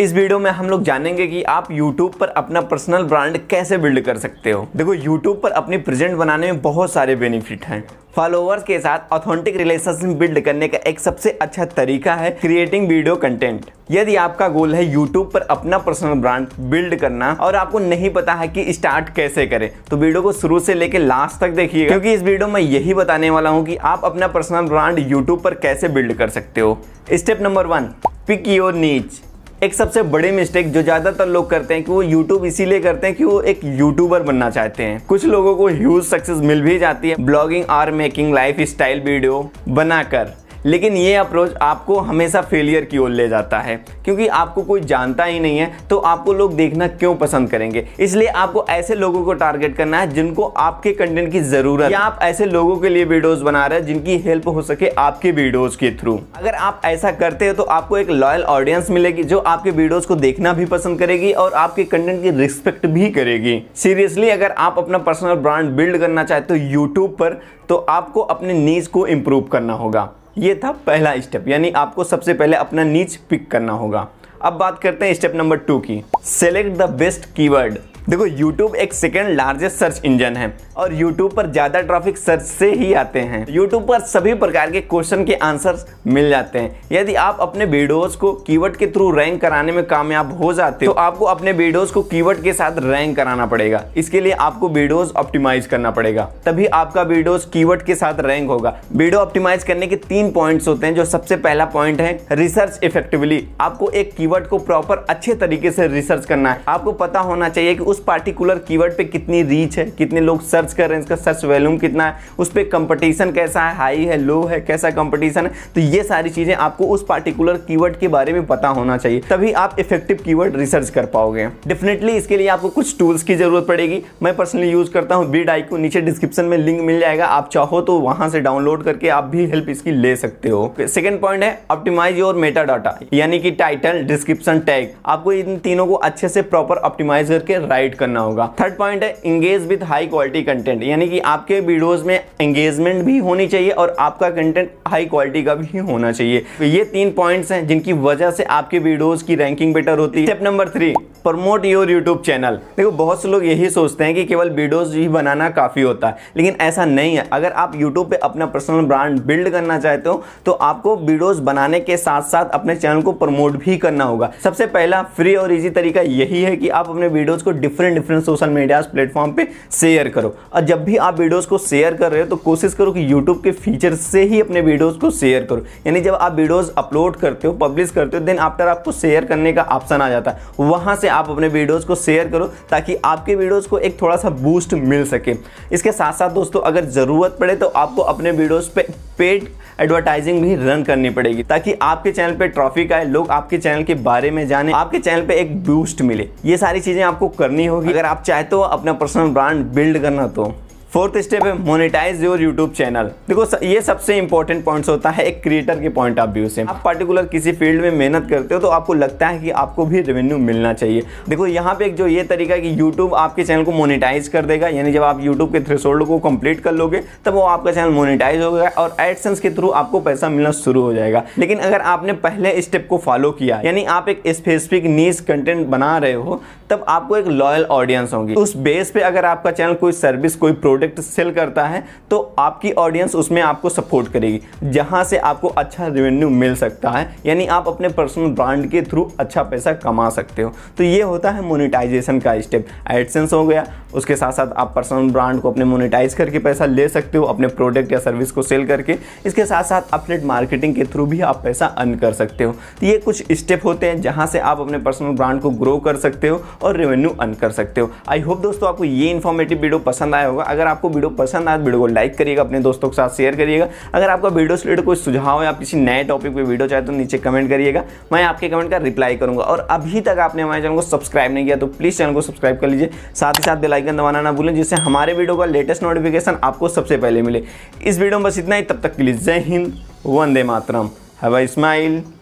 इस वीडियो में हम लोग जानेंगे कि आप YouTube पर अपना पर्सनल ब्रांड कैसे बिल्ड कर सकते हो देखो YouTube पर अपनी प्रेजेंट बनाने में बहुत सारे बेनिफिट हैं फॉलोअर्स के साथ ऑथेंटिक रिलेशनशिप बिल्ड करने का एक सबसे अच्छा तरीका है क्रिएटिंग वीडियो कंटेंट यदि आपका गोल है YouTube पर अपना पर्सनल ब्रांड बिल्ड करना और आपको नहीं पता है कि स्टार्ट कैसे करें तो वीडियो को शुरू से लेकर लास्ट तक देखिए क्योंकि इस वीडियो में यही बताने वाला हूँ कि आप अपना पर्सनल ब्रांड YouTube पर कैसे बिल्ड कर सकते हो step number one pick your niche एक सबसे बड़े मिस्टेक जो ज़्यादातर लोग करते हैं कि वो यूट्यूब इसीलिए करते हैं कि वो एक यूट्यूबर बनना चाहते हैं कुछ लोगों को ह्यूज सक्सेस मिल भी जाती है ब्लॉगिंग और मेकिंग लाइफ स्टाइल वीडियो बनाकर लेकिन ये अप्रोच आपको हमेशा फेलियर की ओर ले जाता है क्योंकि आपको कोई जानता ही नहीं है तो आपको लोग देखना क्यों पसंद करेंगे इसलिए आपको ऐसे लोगों को टारगेट करना है जिनको आपके कंटेंट की ज़रूरत या आप ऐसे लोगों के लिए वीडियोज़ बना रहे हैं जिनकी हेल्प हो सके आपके वीडियोज़ के थ्रू अगर आप ऐसा करते हैं तो आपको एक लॉयल ऑडियंस मिलेगी जो आपके वीडियोज़ को देखना भी पसंद करेगी और आपके कंटेंट की रिस्पेक्ट भी करेगी सीरियसली अगर आप अपना पर्सनल ब्रांड बिल्ड करना चाहते हो यूट्यूब पर तो आपको अपने नीज को इम्प्रूव करना होगा ये था पहला स्टेप यानी आपको सबसे पहले अपना नीच पिक करना होगा अब बात करते हैं स्टेप नंबर टू की सेलेक्ट द बेस्ट कीवर्ड देखो YouTube एक सेकेंड लार्जेस्ट सर्च इंजन है और यूट्यूब पर ज़्यादा ट्रैफिक सर्च से ही आते हैं यूट्यूब पर सभी प्रकार के क्वेश्चन के आंसर मिल जाते हैं यदि आप अपने वीडियोस को कीवर्ड के थ्रू रैंक कराने में कामयाब हो जाते हो तो आपको अपने वीडियोस को कीवर्ड के साथ रैंक कराना पड़ेगा इसके लिए आपको वीडियोस ऑप्टिमाइज करना पड़ेगा तभी आपका वीडियोस कीवर्ड के साथ रैंक होगा वीडियो ऑप्टिमाइज करने के तीन पॉइंट्स होते हैं जो सबसे पहला पॉइंट है रिसर्च इफेक्टिवली आपको एक कीवर्ड को प्रॉपर अच्छे तरीके से रिसर्च करना है आपको पता होना चाहिए कि उस पार्टिकुलर कीवर्ड पे कितनी रीच है कितने लोग सर्च सर्च कर रहे हैं इसका सर्च वैल्यूम कितना है उस पर कंपटीशन कैसा है हाई है लो है कैसा कंपटीशन है तो ये सारी चीज़ें आपको उस पार्टिकुलर कीवर्ड के बारे में पता होना चाहिए तभी आप इफेक्टिव कीवर्ड रिसर्च कर पाओगे डेफिनेटली इसके लिए आपको कुछ टूल्स की ज़रूरत पड़ेगी मैं पर्सनली यूज़ करता हूँ बीड आई नीचे डिस्क्रिप्शन में लिंक मिल जाएगा आप चाहो तो वहां से डाउनलोड करके आप भी हेल्प इसकी ले सकते हो सेकेंड पॉइंट है ऑप्टिमाइज योर मेटा डाटा यानी कि टाइटल डिस्क्रिप्शन टैग आपको इन तीनों को अच्छे से प्रॉपर ऑप्टिमाइज करके राइट करना होगा थर्ड पॉइंट है engage with high quality content content यानी कि आपके वीडियोस में एंगेजमेंट भी होनी चाहिए और आपका कंटेंट हाई क्वालिटी का भी होना चाहिए तो ये तीन पॉइंट्स हैं जिनकी वजह से आपके वीडियोस की रैंकिंग बेटर होती है step number three promote your YouTube channel देखो बहुत से लोग यही सोचते हैं कि केवल वीडियोज ही बनाना काफ़ी होता है लेकिन ऐसा नहीं है अगर आप यूट्यूब पे अपना पर्सनल ब्रांड बिल्ड करना चाहते हो तो आपको वीडियोज बनाने के साथ साथ अपने चैनल को प्रमोट भी करना होगा सबसे पहला फ्री और इजी तरीका यही है कि आप अपने वीडियोज़ को different different social media platform पर शेयर करो और जब भी आप वीडियोस को शेयर कर रहे हो तो कोशिश करो कि यूट्यूब के फीचर से ही अपने वीडियोस को शेयर करो यानी जब आप वीडियोस अपलोड करते हो पब्लिश करते हो देन आफ्टर आपको शेयर करने का ऑप्शन आ जाता है वहाँ से आप अपने वीडियोज़ को शेयर करो ताकि आपके वीडियोज़ को एक थोड़ा सा बूस्ट मिल सके इसके साथ साथ दोस्तों अगर ज़रूरत पड़े तो आपको अपने वीडियोज़ पर पेड एडवर्टाइजिंग भी रन करनी पड़ेगी ताकि आपके चैनल पे ट्रॉफिक आए लोग आपके चैनल के बारे में जाने आपके चैनल पे एक बूस्ट मिले ये सारी चीज़ें आपको करनी होगी अगर आप चाहते हो तो अपना पर्सनल ब्रांड बिल्ड करना bom. फोर्थ स्टेप है मोनेटाइज योर यूट्यूब चैनल देखो ये सबसे इंपॉर्टेंट पॉइंट होता है एक क्रिएटर के पॉइंट ऑफ व्यू से आप पर्टिकुलर किसी फील्ड में मेहनत करते हो तो आपको लगता है कि आपको भी रेवेन्यू मिलना चाहिए देखो यहाँ पे एक जो ये तरीका है कि यूट्यूब आपके चैनल को मोनिटाइज कर देगा यानी जब आप यूट्यूब के थ्रेस को कंप्लीट कर लोगे तब वो आपका चैनल मोनिटाइज हो गया और एडसेंस के थ्रू आपको पैसा मिलना शुरू हो जाएगा लेकिन अगर आपने पहले स्टेप को फॉलो किया यानी आप एक स्पेसिफिक नीच कंटेंट बना रहे हो तब आपको एक लॉयल ऑडियंस होगी उस बेस पे अगर आपका चैनल कोई सर्विस कोई प्रोडक्ट प्रोडक्ट सेल करता है तो आपकी ऑडियंस उसमें आपको सपोर्ट करेगी जहाँ से आपको अच्छा रेवेन्यू मिल सकता है यानी आप अपने पर्सनल ब्रांड के थ्रू अच्छा पैसा कमा सकते हो तो ये होता है मोनिटाइजेशन का स्टेप एडसेंस हो गया उसके साथ साथ आप पर्सनल ब्रांड को अपने मोनिटाइज करके पैसा ले सकते हो अपने प्रोडक्ट या सर्विस को सेल करके इसके साथ साथ अपलेट मार्केटिंग के थ्रू भी आप पैसा अर्न कर सकते हो तो ये कुछ स्टेप होते हैं जहाँ से आप अपने पर्सनल ब्रांड को ग्रो कर सकते हो और रेवेन्यू अर्न कर सकते हो आई होप दोस्तों आपको ये इन्फॉर्मेटिव वीडियो पसंद आया होगा अगर आपको वीडियो पसंद आए तो वीडियो को लाइक करिएगा अपने दोस्तों के साथ शेयर करिएगा अगर आपका वीडियो से रिलेटेड कोई सुझाव या आप किसी नए टॉपिक पर वीडियो चाहे तो नीचे कमेंट करिएगा मैं आपके कमेंट का रिप्लाई करूंगा और अभी तक आपने हमारे चैनल को सब्सक्राइब नहीं किया तो प्लीज़ चैनल को सब्सक्राइब कर लीजिए साथ ही साथ बेलाइकन दबाना ना भूलें जिससे हमारे वीडियो का लेटेस्ट नोटिफिकेशन आपको सबसे पहले मिले इस वीडियो में बस इतना ही तब तक के लिए जय हिंद वंदे मातरम अ स्माइल